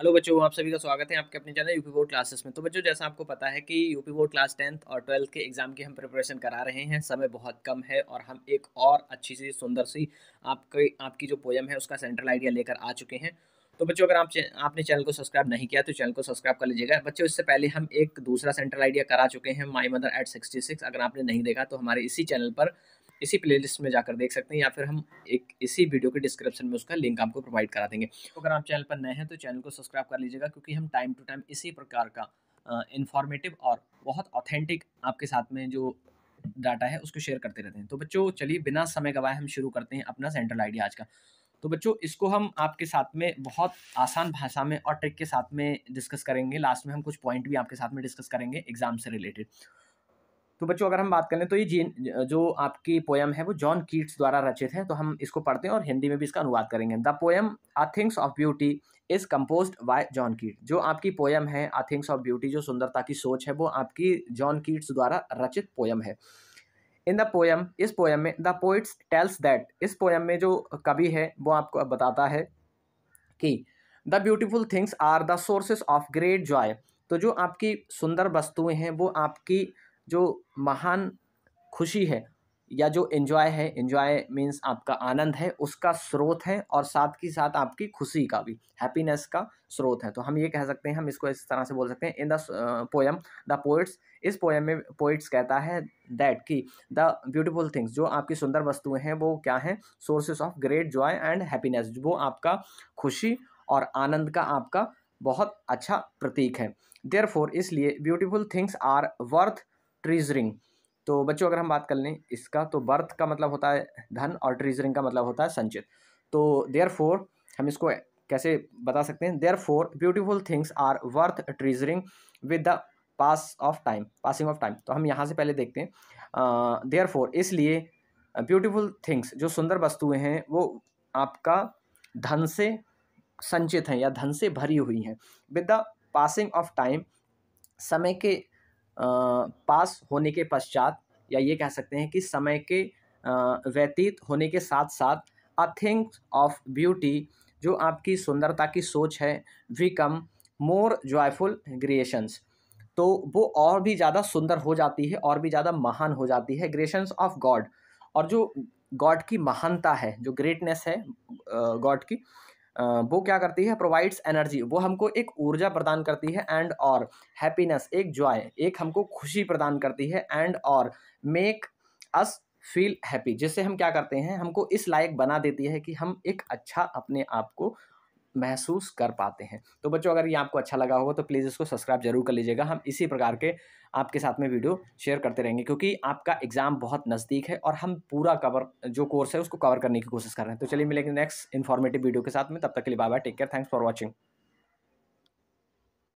hello बच्चों आप सभी का स्वागत है आपके अपने चैनल यूपी बोर्ड क्लासेस में तो बच्चों जैसा आपको पता है कि यूपी बोर्ड क्लास टेंथ और ट्वेल्थ के एग्ज़ाम की हम प्रिपरेशन करा रहे हैं समय बहुत कम है और हम एक और अच्छी सी सुंदर सी आपकी आपकी जो पोयम है उसका सेंट्रल आइडिया लेकर आ चुके हैं तो बच्चों अगर आप आपने चैनल को सब्सक्राइब नहीं किया तो चैनल को सब्सक्राइब कर लीजिएगा बच्चों इससे पहले हम एक दूसरा सेंट्रल आइडिया करा चुके हैं my mother at sixty six अगर आपने नहीं देखा तो हमारे इसी चैनल पर इसी प्ले में जाकर देख सकते हैं या फिर हम एक इसी वीडियो के डिस्क्रिप्शन में उसका लिंक आपको प्रोवाइड करा देंगे तो अगर आप चैनल पर नए हैं तो चैनल को सब्सक्राइब कर लीजिएगा क्योंकि हम टाइम टू टाइम इसी प्रकार का इन्फॉर्मेटिव और बहुत ऑथेंटिक आपके साथ में जो डाटा है उसको शेयर करते रहते हैं तो बच्चों चलिए बिना समय गवाए हम शुरू करते हैं अपना सेंट्रल आइडिया आज का तो बच्चों इसको हम आपके साथ में बहुत आसान भाषा में और ट्रिक के साथ में डिस्कस करेंगे लास्ट में हम कुछ पॉइंट भी आपके साथ में डिस्कस करेंगे एग्जाम से रिलेटेड तो बच्चों अगर हम बात कर लें तो ये जी जो आपकी पोयम है वो जॉन कीट्स द्वारा रचित है तो हम इसको पढ़ते हैं और हिंदी में भी इसका अनुवाद करेंगे the poem a things of beauty is compose by John Keats जो आपकी पोयम है आ थिंग्स ऑफ ब्यूटी जो सुंदरता की सोच है वो आपकी जॉन कीट्स द्वारा रचित पोयम है इन द पोयम इस पोयम में द पोइट्स टेल्स दैट इस पोयम में जो कवि है वो आपको बताता है कि the beautiful things are the sources of great joy तो जो आपकी सुंदर वस्तुएं हैं वो आपकी जो महान खुशी है या जो एंजॉय है एंजॉय मीन्स आपका आनंद है उसका स्रोत है और साथ ही साथ आपकी खुशी का भी हैप्पीनेस का स्रोत है तो हम ये कह सकते हैं हम इसको इस तरह से बोल सकते हैं in the poem the poets इस पोएम में पोइट्स कहता है दैट कि द ब्यूटीफुल थिंग्स जो आपकी सुंदर वस्तुएं हैं वो क्या हैं sources of great joy and happiness वो आपका खुशी और आनंद का आपका बहुत अच्छा प्रतीक है देयर इसलिए beautiful things are worth treasuring तो बच्चों अगर हम बात कर लें इसका तो बर्थ का मतलब होता है धन और ट्रीजरिंग का मतलब होता है संचित तो देयर फोर हम इसको कैसे बता सकते हैं therefore beautiful things are worth treasuring with the pass of time passing of time तो हम यहाँ से पहले देखते हैं देयर फोर इसलिए ब्यूटिफुल थिंग्स जो सुंदर वस्तुएँ हैं वो आपका धन से संचित हैं या धन से भरी हुई हैं with the passing of time समय के पास होने के पश्चात या ये कह सकते हैं कि समय के व्यतीत होने के साथ साथ अ थिंक ऑफ ब्यूटी जो आपकी सुंदरता की सोच है वी कम मोर जॉयफुल ग्रिएशंस तो वो और भी ज़्यादा सुंदर हो जाती है और भी ज़्यादा महान हो जाती है ग्रिएशंस ऑफ गॉड और जो गॉड की महानता है जो ग्रेटनेस है गॉड की वो क्या करती है प्रोवाइड्स एनर्जी वो हमको एक ऊर्जा प्रदान करती है एंड और हैप्पीनेस एक जॉय एक हमको खुशी प्रदान करती है एंड और मेक अस फील हैप्पी जिससे हम क्या करते हैं हमको इस लायक बना देती है कि हम एक अच्छा अपने आप को महसूस कर पाते हैं तो बच्चों अगर ये आपको अच्छा लगा होगा तो प्लीज़ इसको सब्सक्राइब जरूर कर लीजिएगा हम इसी प्रकार के आपके साथ में वीडियो शेयर करते रहेंगे क्योंकि आपका एग्ज़ाम बहुत नज़दीक है और हम पूरा कवर जो कोर्स है उसको कवर करने की कोशिश कर रहे हैं तो चलिए मिलेंगे नेक्स्ट इन्फॉर्मेटिव वीडियो के साथ में तब तक के लिए bye bye take care thanks for watching